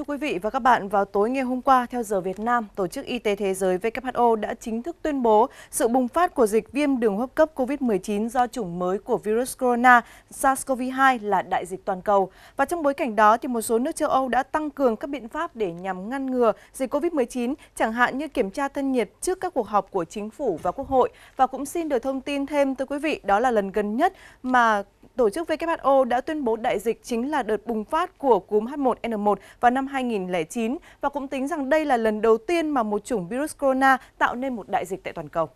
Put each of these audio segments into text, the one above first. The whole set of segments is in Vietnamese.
Thưa quý vị và các bạn, vào tối ngày hôm qua, theo giờ Việt Nam, Tổ chức Y tế Thế giới WHO đã chính thức tuyên bố sự bùng phát của dịch viêm đường hô hấp cấp COVID-19 do chủng mới của virus corona SARS-CoV-2 là đại dịch toàn cầu. Và trong bối cảnh đó, thì một số nước châu Âu đã tăng cường các biện pháp để nhằm ngăn ngừa dịch COVID-19, chẳng hạn như kiểm tra thân nhiệt trước các cuộc họp của chính phủ và quốc hội. Và cũng xin được thông tin thêm tới quý vị, đó là lần gần nhất mà Tổ chức WHO đã tuyên bố đại dịch chính là đợt bùng phát của cúm H1N1 vào năm 2009 và cũng tính rằng đây là lần đầu tiên mà một chủng virus corona tạo nên một đại dịch tại toàn cầu.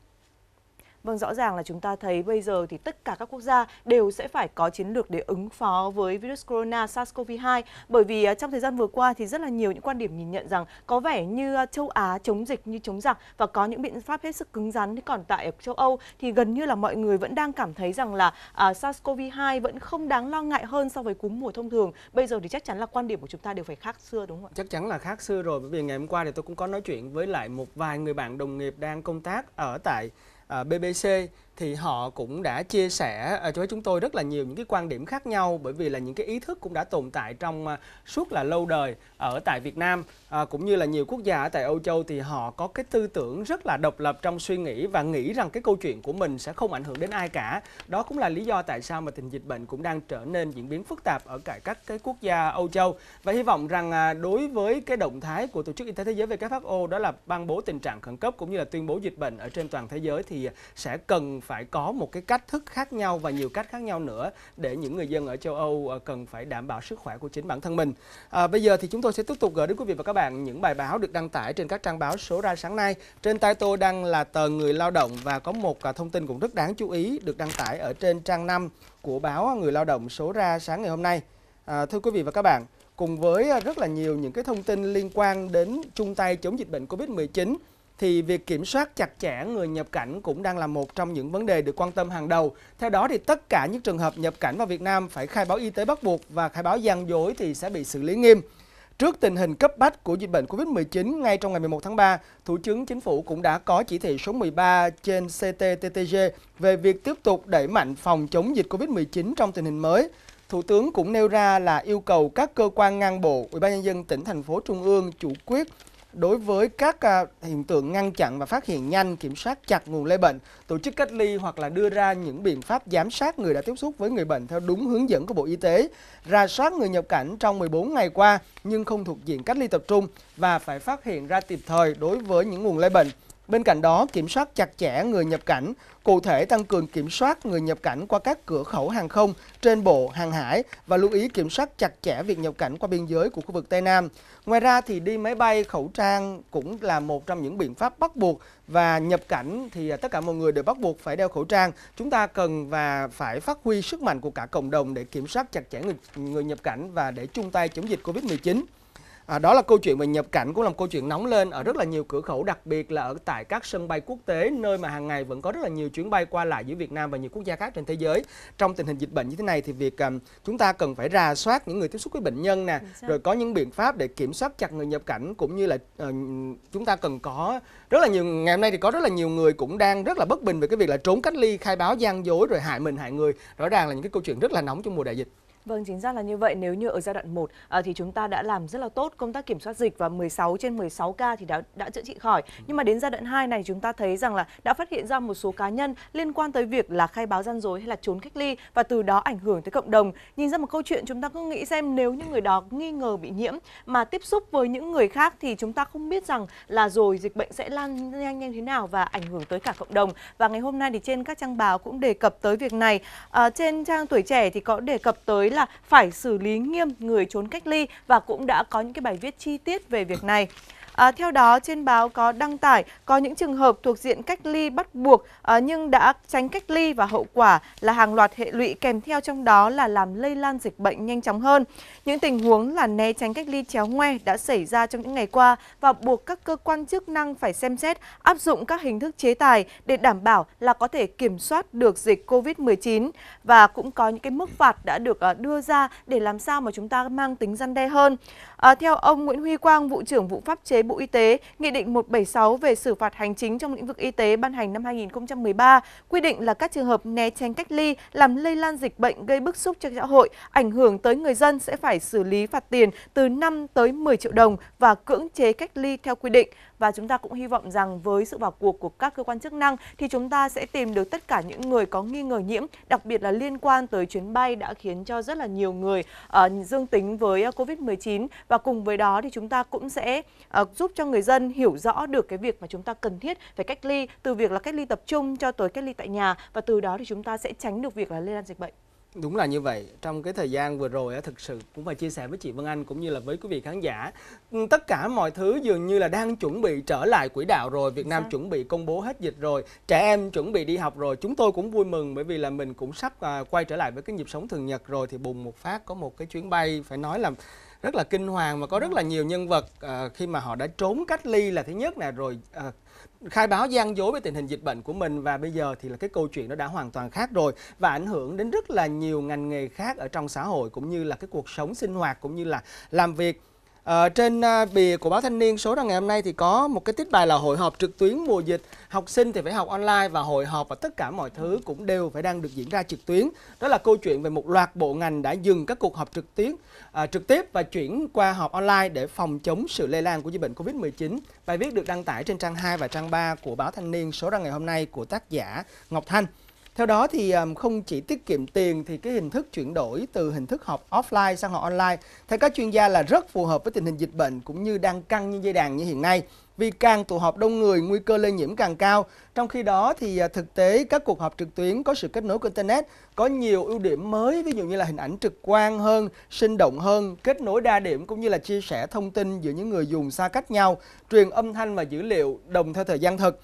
Vâng, rõ ràng là chúng ta thấy bây giờ thì tất cả các quốc gia đều sẽ phải có chiến lược để ứng phó với virus corona SARS-CoV-2 bởi vì à, trong thời gian vừa qua thì rất là nhiều những quan điểm nhìn nhận rằng có vẻ như à, châu Á chống dịch như chống giặc và có những biện pháp hết sức cứng rắn còn tại châu Âu thì gần như là mọi người vẫn đang cảm thấy rằng là à, SARS-CoV-2 vẫn không đáng lo ngại hơn so với cúm mùa thông thường. Bây giờ thì chắc chắn là quan điểm của chúng ta đều phải khác xưa đúng không ạ? Chắc chắn là khác xưa rồi bởi vì ngày hôm qua thì tôi cũng có nói chuyện với lại một vài người bạn đồng nghiệp đang công tác ở tại À, BBC thì họ cũng đã chia sẻ à, cho với chúng tôi rất là nhiều những cái quan điểm khác nhau bởi vì là những cái ý thức cũng đã tồn tại trong à, suốt là lâu đời ở tại Việt Nam à, cũng như là nhiều quốc gia ở tại Âu Châu thì họ có cái tư tưởng rất là độc lập trong suy nghĩ và nghĩ rằng cái câu chuyện của mình sẽ không ảnh hưởng đến ai cả. Đó cũng là lý do tại sao mà tình dịch bệnh cũng đang trở nên diễn biến phức tạp ở cả các cái quốc gia Âu Châu và hy vọng rằng đối với cái động thái của Tổ chức Y tế Thế giới WHO đó là ban bố tình trạng khẩn cấp cũng như là tuyên bố dịch bệnh ở trên toàn thế giới thì sẽ cần phải có một cái cách thức khác nhau và nhiều cách khác nhau nữa để những người dân ở châu Âu ờ, cần phải đảm bảo sức khỏe của chính bản thân mình. À, bây giờ thì chúng tôi sẽ tiếp tục gửi đến quý vị và các bạn những bài báo được đăng tải trên các trang báo số ra sáng nay. Trên tay tôi đang là tờ Người Lao Động và có một ờ, thông tin cũng rất đáng chú ý được đăng tải ở trên trang 5 của báo Người Lao Động số ra sáng ngày hôm nay. À, thưa quý vị và các bạn, cùng với ờ, rất là nhiều những cái thông tin liên quan đến chung tay chống dịch bệnh Covid-19 thì việc kiểm soát chặt chẽ người nhập cảnh cũng đang là một trong những vấn đề được quan tâm hàng đầu. Theo đó thì tất cả những trường hợp nhập cảnh vào Việt Nam phải khai báo y tế bắt buộc và khai báo gian dối thì sẽ bị xử lý nghiêm. Trước tình hình cấp bách của dịch bệnh COVID-19, ngay trong ngày 11 tháng 3, Thủ tướng Chính phủ cũng đã có chỉ thị số 13 trên CTTTG về việc tiếp tục đẩy mạnh phòng chống dịch COVID-19 trong tình hình mới. Thủ tướng cũng nêu ra là yêu cầu các cơ quan ngang bộ, Ủy ban nhân dân tỉnh thành phố trung ương chủ quyết đối với các à, hiện tượng ngăn chặn và phát hiện nhanh, kiểm soát chặt nguồn lây bệnh, tổ chức cách ly hoặc là đưa ra những biện pháp giám sát người đã tiếp xúc với người bệnh theo đúng hướng dẫn của Bộ Y tế, ra soát người nhập cảnh trong 14 ngày qua nhưng không thuộc diện cách ly tập trung và phải phát hiện ra kịp thời đối với những nguồn lây bệnh Bên cạnh đó, kiểm soát chặt chẽ người nhập cảnh, cụ thể tăng cường kiểm soát người nhập cảnh qua các cửa khẩu hàng không, trên bộ, hàng hải và lưu ý kiểm soát chặt chẽ việc nhập cảnh qua biên giới của khu vực Tây Nam. Ngoài ra thì đi máy bay, khẩu trang cũng là một trong những biện pháp bắt buộc và nhập cảnh thì tất cả mọi người đều bắt buộc phải đeo khẩu trang. Chúng ta cần và phải phát huy sức mạnh của cả cộng đồng để kiểm soát chặt chẽ người, người nhập cảnh và để chung tay chống dịch Covid-19. À, đó là câu chuyện về nhập cảnh cũng là một câu chuyện nóng lên ở rất là nhiều cửa khẩu, đặc biệt là ở tại các sân bay quốc tế nơi mà hàng ngày vẫn có rất là nhiều chuyến bay qua lại giữa Việt Nam và nhiều quốc gia khác trên thế giới. Trong tình hình dịch bệnh như thế này thì việc um, chúng ta cần phải rà soát những người tiếp xúc với bệnh nhân nè, rồi có những biện pháp để kiểm soát chặt người nhập cảnh cũng như là uh, chúng ta cần có rất là nhiều ngày hôm nay thì có rất là nhiều người cũng đang rất là bất bình về cái việc là trốn cách ly, khai báo gian dối rồi hại mình hại người. Rõ ràng là những cái câu chuyện rất là nóng trong mùa đại dịch. Vâng, chính xác là như vậy. Nếu như ở giai đoạn 1 à, thì chúng ta đã làm rất là tốt công tác kiểm soát dịch và 16 trên 16 ca thì đã đã chữa trị khỏi. Ừ. Nhưng mà đến giai đoạn 2 này chúng ta thấy rằng là đã phát hiện ra một số cá nhân liên quan tới việc là khai báo gian dối hay là trốn cách ly và từ đó ảnh hưởng tới cộng đồng. Nhìn ra một câu chuyện chúng ta cứ nghĩ xem nếu như người đó nghi ngờ bị nhiễm mà tiếp xúc với những người khác thì chúng ta không biết rằng là rồi dịch bệnh sẽ lan nhanh như thế nào và ảnh hưởng tới cả cộng đồng. Và ngày hôm nay thì trên các trang báo cũng đề cập tới việc này. À, trên trang Tuổi Trẻ thì có đề cập tới là phải xử lý nghiêm người trốn cách ly và cũng đã có những cái bài viết chi tiết về việc này. À, theo đó, trên báo có đăng tải có những trường hợp thuộc diện cách ly bắt buộc à, nhưng đã tránh cách ly và hậu quả là hàng loạt hệ lụy kèm theo trong đó là làm lây lan dịch bệnh nhanh chóng hơn. Những tình huống là né tránh cách ly chéo ngoe đã xảy ra trong những ngày qua và buộc các cơ quan chức năng phải xem xét áp dụng các hình thức chế tài để đảm bảo là có thể kiểm soát được dịch COVID-19 và cũng có những cái mức phạt đã được à, đưa ra để làm sao mà chúng ta mang tính răn đe hơn. À, theo ông Nguyễn Huy Quang, vụ trưởng vụ pháp chế Bộ Y tế, Nghị định 176 về xử phạt hành chính trong lĩnh vực y tế ban hành năm 2013 quy định là các trường hợp né tránh cách ly, làm lây lan dịch bệnh gây bức xúc cho xã hội, ảnh hưởng tới người dân sẽ phải xử lý phạt tiền từ 5 tới 10 triệu đồng và cưỡng chế cách ly theo quy định. Và chúng ta cũng hy vọng rằng với sự vào cuộc của các cơ quan chức năng thì chúng ta sẽ tìm được tất cả những người có nghi ngờ nhiễm, đặc biệt là liên quan tới chuyến bay đã khiến cho rất là nhiều người uh, dương tính với ờ, COVID-19 và và cùng với đó thì chúng ta cũng sẽ uh, giúp cho người dân hiểu rõ được cái việc mà chúng ta cần thiết phải cách ly từ việc là cách ly tập trung cho tới cách ly tại nhà và từ đó thì chúng ta sẽ tránh được việc là lây lan dịch bệnh. Đúng là như vậy, trong cái thời gian vừa rồi thực sự cũng phải chia sẻ với chị Vân Anh cũng như là với quý vị khán giả ừ, Tất cả mọi thứ dường như là đang chuẩn bị trở lại quỹ đạo rồi Việt Nam Sao? chuẩn bị công bố hết dịch rồi Trẻ em chuẩn bị đi học rồi Chúng tôi cũng vui mừng bởi vì là mình cũng sắp à, quay trở lại với cái nhịp sống thường nhật rồi Thì bùng một phát có một cái chuyến bay phải nói là rất là kinh hoàng và có rất là vâng. nhiều nhân vật uh, khi mà họ đã trốn cách ly là thứ nhất nè rồi uh, khai báo gian dối về tình hình dịch bệnh của mình và bây giờ thì là cái câu chuyện nó đã hoàn toàn khác rồi và ảnh hưởng đến rất là nhiều ngành nghề khác ở trong xã hội cũng như là cái cuộc sống sinh hoạt cũng như là làm việc À, trên à, bìa của báo Thanh niên số ra ngày hôm nay thì có một cái tiết bài là hội họp trực tuyến mùa dịch học sinh thì phải học online và hội họp và tất cả mọi thứ cũng đều phải đang được diễn ra trực tuyến đó là câu chuyện về một loạt bộ ngành đã dừng các cuộc họp trực tuyến à, trực tiếp và chuyển qua họp online để phòng chống sự lây lan của dịch bệnh Covid-19 bài viết được đăng tải trên trang 2 và trang 3 của báo Thanh niên số ra ngày hôm nay của tác giả Ngọc Thanh theo đó thì không chỉ tiết kiệm tiền thì cái hình thức chuyển đổi từ hình thức học offline sang học online theo các chuyên gia là rất phù hợp với tình hình dịch bệnh cũng như đang căng như dây đàn như hiện nay. Vì càng tụ họp đông người, nguy cơ lây nhiễm càng cao. Trong khi đó thì à, thực tế các cuộc họp trực tuyến có sự kết nối của Internet có nhiều ưu điểm mới, ví dụ như là hình ảnh trực quan hơn, sinh động hơn, kết nối đa điểm cũng như là chia sẻ thông tin giữa những người dùng xa cách nhau, truyền âm thanh và dữ liệu đồng theo thời gian thực.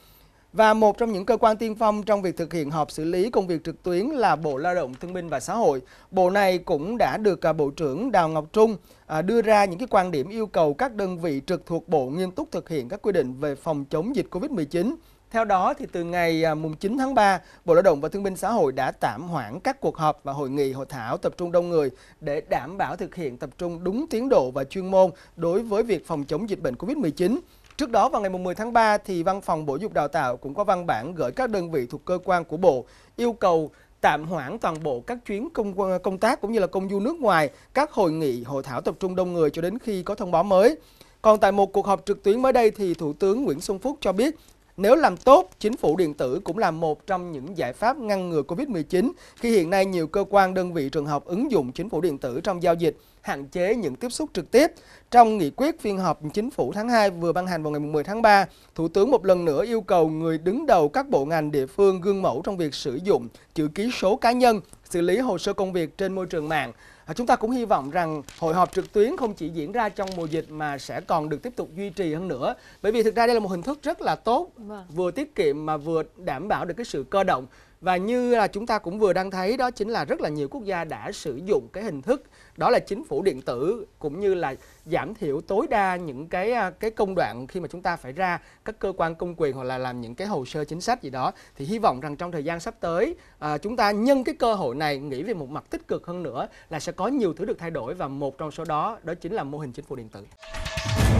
Và một trong những cơ quan tiên phong trong việc thực hiện họp xử lý công việc trực tuyến là Bộ Lao động Thương binh và Xã hội. Bộ này cũng đã được à, Bộ trưởng Đào Ngọc Trung à, đưa ra những cái quan điểm yêu cầu các đơn vị trực thuộc Bộ nghiêm túc thực hiện các quy định về phòng chống dịch COVID-19. Theo đó, thì từ ngày 9 à, tháng 3, Bộ Lao động và Thương binh Xã hội đã tạm hoãn các cuộc họp và hội nghị hội thảo tập trung đông người để đảm bảo thực hiện tập trung đúng tiến độ và chuyên môn đối với việc phòng chống dịch bệnh COVID-19. Trước đó vào ngày 10 tháng 3 thì Văn phòng Bộ Giáo dục Đào tạo cũng có văn bản gửi các đơn vị thuộc cơ quan của Bộ yêu cầu tạm hoãn toàn bộ các chuyến công công tác cũng như là công du nước ngoài, các hội nghị, hội thảo tập trung đông người cho đến khi có thông báo mới. Còn tại một cuộc họp trực tuyến mới đây thì Thủ tướng Nguyễn Xuân Phúc cho biết nếu làm tốt, chính phủ điện tử cũng là một trong những giải pháp ngăn ngừa Covid-19 khi hiện nay nhiều cơ quan, đơn vị, trường học ứng dụng chính phủ điện tử trong giao dịch, hạn chế những tiếp xúc trực tiếp. Trong nghị quyết phiên họp chính phủ tháng 2 vừa ban hành vào ngày 10 tháng 3, Thủ tướng một lần nữa yêu cầu người đứng đầu các bộ ngành địa phương gương mẫu trong việc sử dụng chữ ký số cá nhân, xử lý hồ sơ công việc trên môi trường mạng. À, chúng ta cũng hy vọng rằng hội họp trực tuyến không chỉ diễn ra trong mùa dịch mà sẽ còn được tiếp tục duy trì hơn nữa. Bởi vì thực ra đây là một hình thức rất là tốt, vâng. vừa tiết kiệm mà vừa đảm bảo được cái sự cơ động và như là chúng ta cũng vừa đang thấy đó chính là rất là nhiều quốc gia đã sử dụng cái hình thức đó là chính phủ điện tử cũng như là giảm thiểu tối đa những cái à, cái công đoạn khi mà chúng ta phải ra các cơ quan công quyền hoặc là làm những cái hồ sơ chính sách gì đó thì hy vọng rằng trong thời gian sắp tới à, chúng ta nhân cái cơ hội này nghĩ về một mặt tích cực hơn nữa là sẽ có nhiều thứ được thay đổi và một trong số đó đó chính là mô hình chính phủ điện tử.